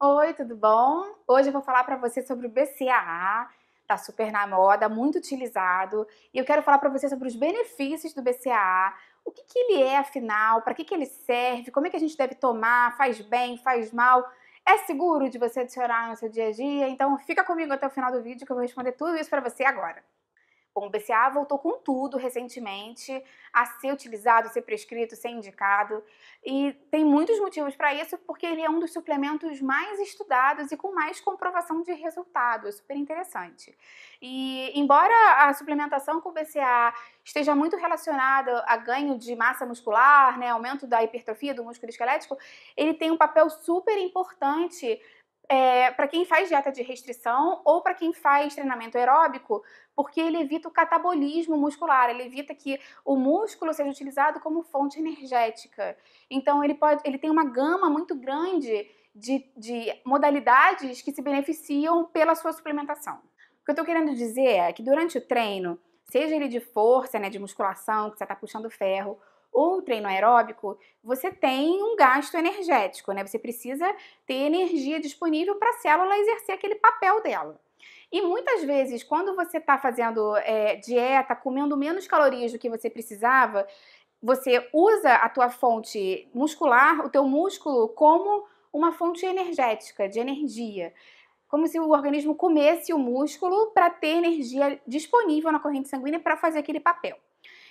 Oi, tudo bom? Hoje eu vou falar para você sobre o BCAA, tá super na moda, muito utilizado, e eu quero falar para você sobre os benefícios do BCAA, o que, que ele é afinal, para que, que ele serve, como é que a gente deve tomar, faz bem, faz mal, é seguro de você adicionar no seu dia a dia? Então fica comigo até o final do vídeo que eu vou responder tudo isso para você agora. Bom, o BCA voltou com tudo recentemente a ser utilizado, ser prescrito, ser indicado. E tem muitos motivos para isso, porque ele é um dos suplementos mais estudados e com mais comprovação de resultado. É super interessante. E embora a suplementação com BCA esteja muito relacionada a ganho de massa muscular, né, aumento da hipertrofia do músculo esquelético, ele tem um papel super importante é, para quem faz dieta de restrição ou para quem faz treinamento aeróbico, porque ele evita o catabolismo muscular, ele evita que o músculo seja utilizado como fonte energética. Então ele pode, ele tem uma gama muito grande de, de modalidades que se beneficiam pela sua suplementação. O que eu estou querendo dizer é que durante o treino, seja ele de força, né, de musculação, que você está puxando ferro, ou treino aeróbico, você tem um gasto energético, né? Você precisa ter energia disponível para a célula exercer aquele papel dela. E muitas vezes, quando você está fazendo é, dieta, comendo menos calorias do que você precisava, você usa a tua fonte muscular, o teu músculo, como uma fonte energética, de energia. Como se o organismo comesse o músculo para ter energia disponível na corrente sanguínea para fazer aquele papel.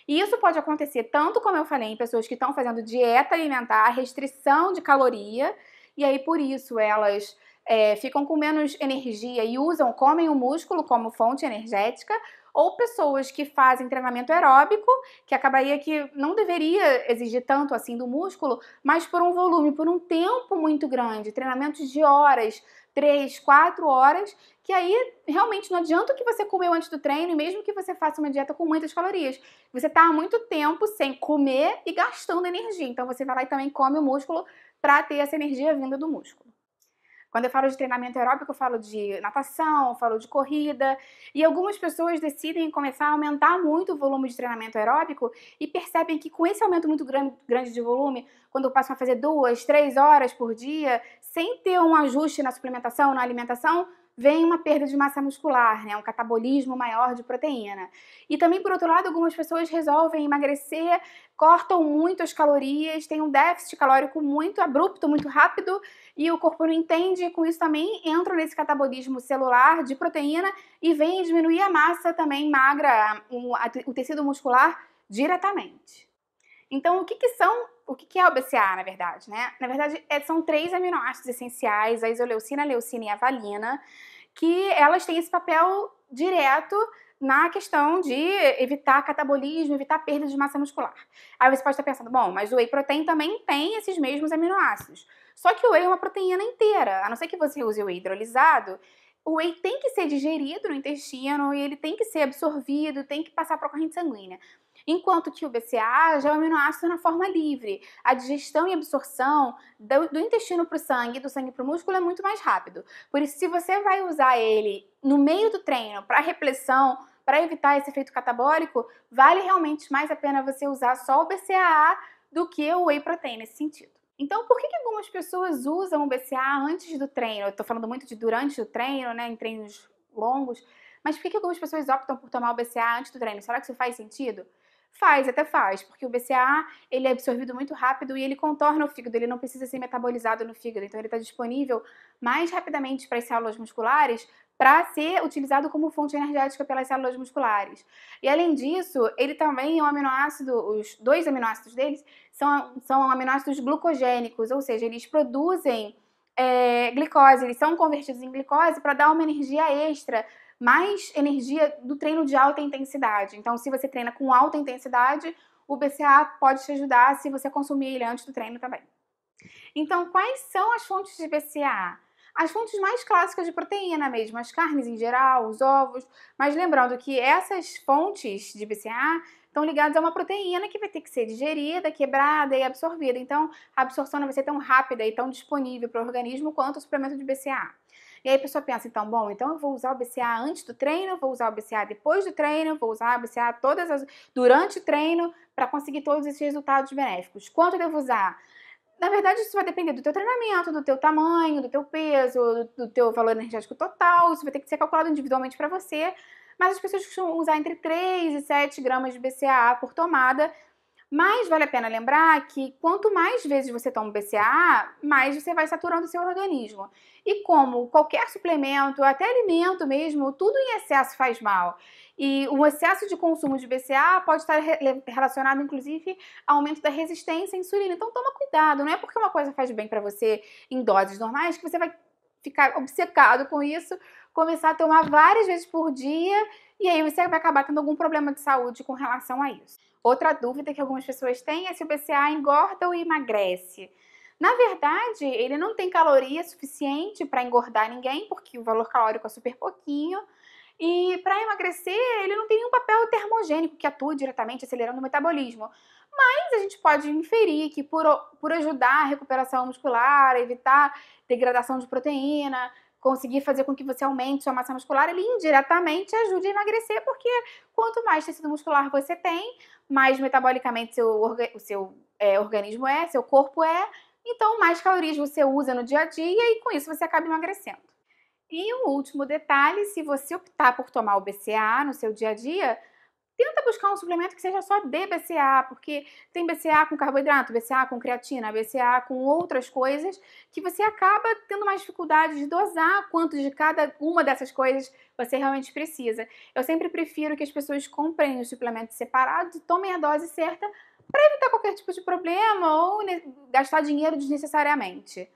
E isso pode acontecer tanto, como eu falei, em pessoas que estão fazendo dieta alimentar, restrição de caloria, e aí por isso elas é, ficam com menos energia e usam, comem o músculo como fonte energética, ou pessoas que fazem treinamento aeróbico, que acabaria que não deveria exigir tanto assim do músculo, mas por um volume, por um tempo muito grande, treinamentos de horas, três, quatro horas, que aí realmente não adianta o que você comeu antes do treino, e mesmo que você faça uma dieta com muitas calorias. Você está há muito tempo sem comer e gastando energia. Então você vai lá e também come o músculo para ter essa energia vinda do músculo. Quando eu falo de treinamento aeróbico, eu falo de natação, eu falo de corrida. E algumas pessoas decidem começar a aumentar muito o volume de treinamento aeróbico e percebem que com esse aumento muito grande de volume, quando passam a fazer duas, três horas por dia, sem ter um ajuste na suplementação, na alimentação, vem uma perda de massa muscular, né? um catabolismo maior de proteína. E também, por outro lado, algumas pessoas resolvem emagrecer, cortam muito as calorias, têm um déficit calórico muito abrupto, muito rápido, e o corpo não entende, com isso também entram nesse catabolismo celular de proteína e vem diminuir a massa também magra, o tecido muscular diretamente. Então, o que, que são o que é o BCA, na verdade, né? Na verdade, é, são três aminoácidos essenciais, a isoleucina, a leucina e a valina, que elas têm esse papel direto na questão de evitar catabolismo, evitar perda de massa muscular. Aí você pode estar pensando, bom, mas o whey protein também tem esses mesmos aminoácidos. Só que o whey é uma proteína inteira, a não ser que você use o whey hidrolisado, o whey tem que ser digerido no intestino e ele tem que ser absorvido, tem que passar para a corrente sanguínea enquanto que o BCA já é um aminoácido na forma livre. A digestão e absorção do, do intestino para o sangue, do sangue para o músculo, é muito mais rápido. Por isso, se você vai usar ele no meio do treino para repressão, para evitar esse efeito catabólico, vale realmente mais a pena você usar só o BCAA do que o whey protein nesse sentido. Então, por que, que, algumas pessoas usam o BCA antes do treino? Eu estou falando muito de durante o treino, né, em treinos longos, mas por que, que algumas pessoas optam por tomar o BCA antes do treino? Será que isso faz sentido? Faz, até faz, porque o BCA ele é absorvido muito rápido e ele contorna o fígado, ele não precisa ser metabolizado no fígado, então ele está disponível mais rapidamente para as células musculares para ser utilizado como fonte energética pelas células musculares. E além disso, ele também é um aminoácido, os dois aminoácidos deles são, são aminoácidos glucogênicos, ou seja, eles produzem é, glicose, eles são convertidos em glicose para dar uma energia extra mais energia do treino de alta intensidade. Então, se você treina com alta intensidade, o BCA pode te ajudar se você consumir ele antes do treino também. Então, quais são as fontes de BCA? As fontes mais clássicas de proteína mesmo, as carnes em geral, os ovos, mas lembrando que essas fontes de BCA estão ligadas a uma proteína que vai ter que ser digerida, quebrada e absorvida. Então, a absorção não vai ser tão rápida e tão disponível para o organismo quanto o suplemento de BCA. E aí a pessoa pensa, então, bom, então eu vou usar o BCA antes do treino, vou usar o BCA depois do treino, vou usar o BCA todas as, durante o treino para conseguir todos esses resultados benéficos. Quanto eu devo usar? Na verdade, isso vai depender do teu treinamento, do teu tamanho, do teu peso, do teu valor energético total. Isso vai ter que ser calculado individualmente para você. Mas as pessoas costumam usar entre 3 e 7 gramas de BCAA por tomada mas vale a pena lembrar que quanto mais vezes você toma BCA, mais você vai saturando o seu organismo. E como qualquer suplemento, até alimento mesmo, tudo em excesso faz mal. E o excesso de consumo de BCA pode estar re relacionado, inclusive, ao aumento da resistência à insulina. Então toma cuidado, não é porque uma coisa faz bem para você em doses normais que você vai ficar obcecado com isso, começar a tomar várias vezes por dia, e aí você vai acabar tendo algum problema de saúde com relação a isso. Outra dúvida que algumas pessoas têm é se o BCA engorda ou emagrece. Na verdade, ele não tem caloria suficiente para engordar ninguém, porque o valor calórico é super pouquinho. E para emagrecer, ele não tem nenhum papel termogênico que atue diretamente acelerando o metabolismo. Mas a gente pode inferir que por, por ajudar a recuperação muscular, evitar degradação de proteína, conseguir fazer com que você aumente sua massa muscular, ele indiretamente ajuda a emagrecer, porque quanto mais tecido muscular você tem, mais metabolicamente seu, orga o seu é, organismo é, seu corpo é, então mais calorias você usa no dia a dia e com isso você acaba emagrecendo. E o um último detalhe, se você optar por tomar o BCA no seu dia a dia, tenta buscar um suplemento que seja só de BCA, porque tem BCA com carboidrato, BCA com creatina, BCA com outras coisas, que você acaba tendo mais dificuldade de dosar quanto de cada uma dessas coisas você realmente precisa. Eu sempre prefiro que as pessoas comprem os suplementos separados e tomem a dose certa para evitar qualquer tipo de problema ou gastar dinheiro desnecessariamente.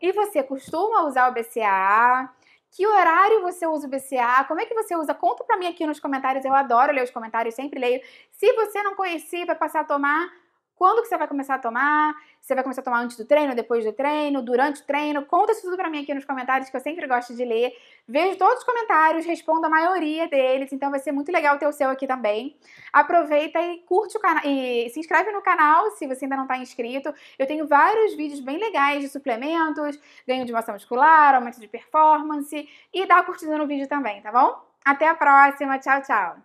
E você costuma usar o BCAA? Que horário você usa o BCA? Como é que você usa? Conta para mim aqui nos comentários. Eu adoro ler os comentários, sempre leio. Se você não conhecia, vai passar a tomar quando que você vai começar a tomar? Você vai começar a tomar antes do treino, depois do treino, durante o treino? Conta isso tudo pra mim aqui nos comentários, que eu sempre gosto de ler. Vejo todos os comentários, respondo a maioria deles, então vai ser muito legal ter o seu aqui também. Aproveita e curte o canal, e se inscreve no canal se você ainda não tá inscrito. Eu tenho vários vídeos bem legais de suplementos, ganho de massa muscular, aumento de performance, e dá uma curtida no vídeo também, tá bom? Até a próxima, tchau, tchau!